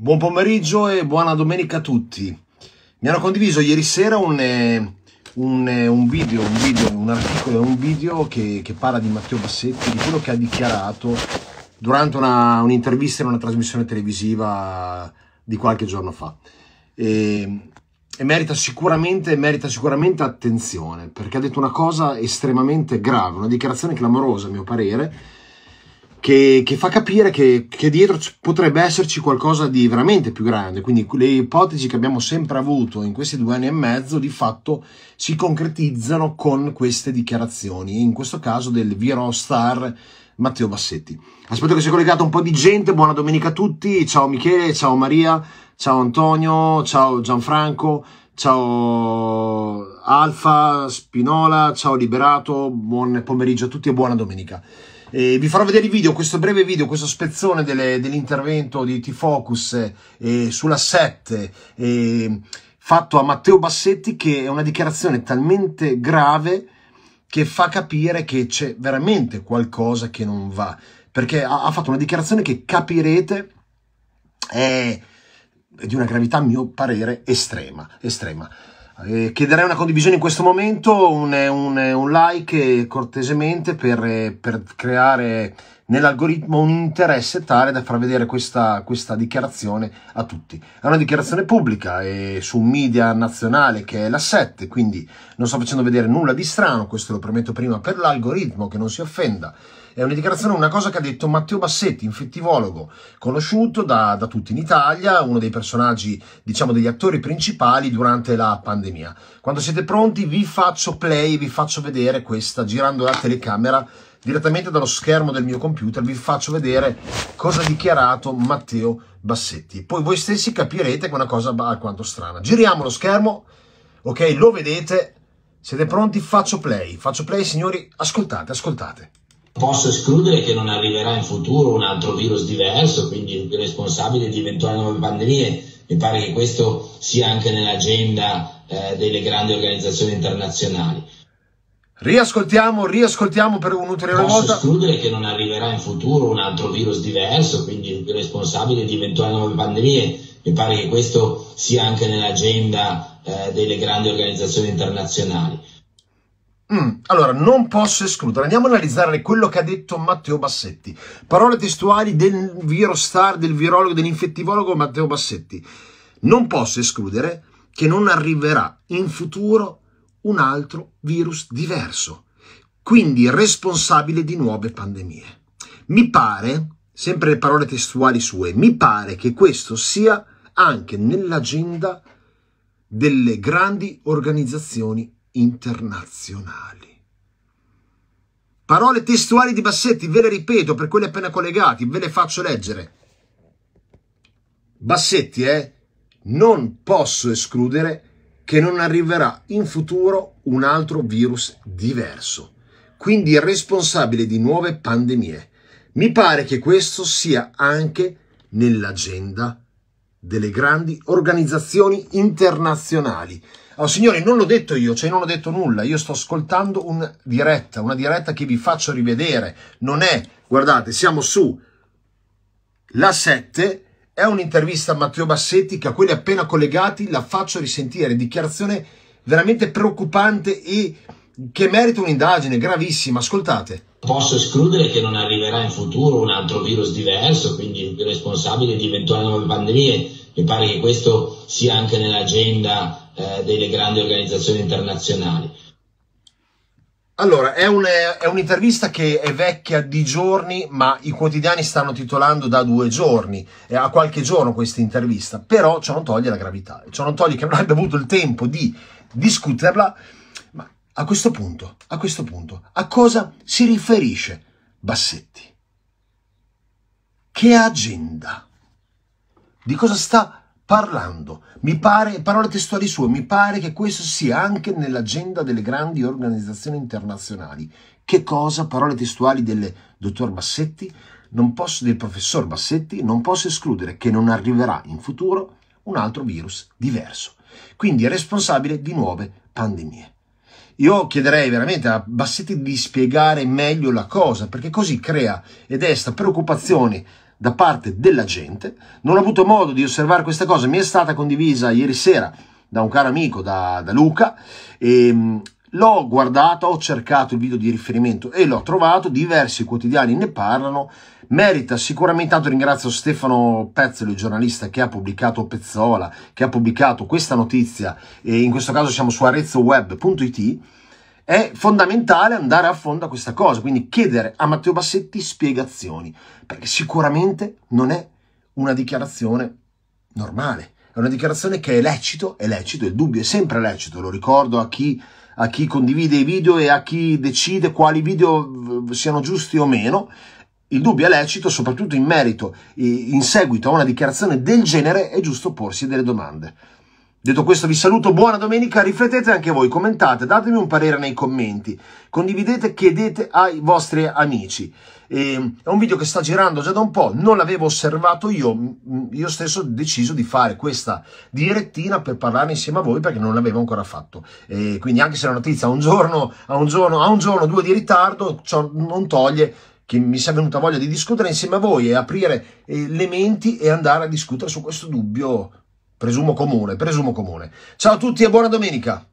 Buon pomeriggio e buona domenica a tutti. Mi hanno condiviso ieri sera un, eh, un, eh, un, video, un video, un articolo, un video che, che, parla di Matteo Bassetti, di quello che ha dichiarato durante una, un'intervista in una trasmissione televisiva di qualche giorno fa. E, e merita, sicuramente, merita sicuramente attenzione perché ha detto una cosa estremamente grave, una dichiarazione clamorosa a mio parere che, che fa capire che, che dietro potrebbe esserci qualcosa di veramente più grande. Quindi le ipotesi che abbiamo sempre avuto in questi due anni e mezzo di fatto si concretizzano con queste dichiarazioni, in questo caso del Viro Star Matteo Bassetti. Aspetto che sia collegato un po' di gente, buona domenica a tutti, ciao Michele, ciao Maria, ciao Antonio, ciao Gianfranco, ciao Alfa, Spinola, ciao Liberato, buon pomeriggio a tutti e buona domenica. Eh, vi farò vedere il video, questo breve video, questo spezzone dell'intervento di T-Focus eh, sulla 7 eh, fatto a Matteo Bassetti che è una dichiarazione talmente grave che fa capire che c'è veramente qualcosa che non va. Perché ha, ha fatto una dichiarazione che capirete è di una gravità, a mio parere, estrema. estrema. Eh, chiederei una condivisione in questo momento, un, un, un like cortesemente per, per creare nell'algoritmo un interesse tale da far vedere questa, questa, dichiarazione a tutti. È una dichiarazione pubblica e su un media nazionale che è la 7, quindi non sto facendo vedere nulla di strano, questo lo prometto prima per l'algoritmo che non si offenda. È una dichiarazione, una cosa che ha detto Matteo Bassetti, infettivologo, conosciuto da, da tutti in Italia, uno dei personaggi, diciamo, degli attori principali durante la pandemia. Quando siete pronti vi faccio play, vi faccio vedere questa, girando la telecamera direttamente dallo schermo del mio computer, vi faccio vedere cosa ha dichiarato Matteo Bassetti. Poi voi stessi capirete che è una cosa alquanto strana. Giriamo lo schermo, ok, lo vedete, siete pronti? Faccio play, faccio play signori, ascoltate, ascoltate posso escludere che non arriverà in futuro un altro virus diverso, quindi responsabile di eventuali nuove pandemie. Mi pare che questo sia anche nell'agenda eh, delle grandi organizzazioni internazionali. Riascoltiamo, riascoltiamo per un'ulteriore posso volta. Posso escludere che non arriverà in futuro un altro virus diverso, quindi responsabile di eventuali nuove pandemie. Mi pare che questo sia anche nell'agenda eh, delle grandi organizzazioni internazionali. Mm, allora, non posso escludere. Andiamo a analizzare quello che ha detto Matteo Bassetti. Parole testuali del virostar, del virologo, dell'infettivologo Matteo Bassetti. Non posso escludere che non arriverà in futuro un altro virus diverso, quindi responsabile di nuove pandemie. Mi pare, sempre le parole testuali sue, mi pare che questo sia anche nell'agenda delle grandi organizzazioni internazionali. Parole testuali di Bassetti, ve le ripeto per quelli appena collegati, ve le faccio leggere. Bassetti, eh? Non posso escludere che non arriverà in futuro un altro virus diverso, quindi responsabile di nuove pandemie. Mi pare che questo sia anche nell'agenda delle grandi organizzazioni internazionali. Oh, signori, non l'ho detto io, cioè non ho detto nulla, io sto ascoltando una diretta, una diretta che vi faccio rivedere, non è, guardate, siamo su la 7, è un'intervista a Matteo Bassetti che a quelli appena collegati la faccio risentire, dichiarazione veramente preoccupante e che merita un'indagine gravissima, ascoltate. Posso escludere che non arriverà in futuro un altro virus diverso, quindi responsabile di eventuali nuove pandemie, mi pare che questo sia anche nell'agenda eh, delle grandi organizzazioni internazionali. Allora, è, un, è, un'intervista che è vecchia di giorni, ma i quotidiani stanno titolando da due giorni, è eh, a qualche giorno questa intervista, però ciò non toglie la gravità, ciò non toglie che non abbia avuto il tempo di discuterla, ma a questo punto, a questo punto, a cosa si riferisce Bassetti? Che agenda? Di cosa sta parlando. Mi pare, parole testuali sue, mi pare che questo sia anche nell'agenda delle grandi organizzazioni internazionali. Che cosa, parole testuali del dottor Bassetti, posso, del professor Bassetti, non posso escludere che non arriverà in futuro un altro virus diverso. Quindi è responsabile di nuove pandemie. Io chiederei veramente a Bassetti di spiegare meglio la cosa, perché così crea ed è sta preoccupazione da parte della gente. Non ho avuto modo di osservare questa cosa, mi è stata condivisa ieri sera da un caro amico, da, da Luca, e mm, l'ho guardata, ho cercato il video di riferimento e l'ho trovato, diversi quotidiani ne parlano, merita sicuramente, tanto ringrazio Stefano Pezzolo, il giornalista che ha pubblicato Pezzola, che ha pubblicato questa notizia, e in questo caso siamo su arezzoweb.it, è fondamentale andare a fondo a questa cosa, quindi chiedere a Matteo Bassetti spiegazioni, perché sicuramente non è una dichiarazione normale, è una dichiarazione che è lecito, è lecito, il dubbio è sempre lecito, lo ricordo a chi, a chi condivide i video e a chi decide quali video siano giusti o meno, il dubbio è lecito, soprattutto in merito, in seguito a una dichiarazione del genere è giusto porsi delle domande. Detto questo vi saluto, buona domenica, riflettete anche voi, commentate, datemi un parere nei commenti, condividete, chiedete ai vostri amici. E, ehm, è un video che sta girando già da un po', non l'avevo osservato io, io stesso ho deciso di fare questa direttina per parlare insieme a voi perché non l'avevo ancora fatto. E eh, quindi anche se la notizia ha un giorno, ha un giorno, ha un giorno, due di ritardo, ciò non toglie che mi sia venuta voglia di discutere insieme a voi e aprire eh, le menti e andare a discutere su questo dubbio Presumo comune, presumo comune. Ciao a tutti e buona domenica.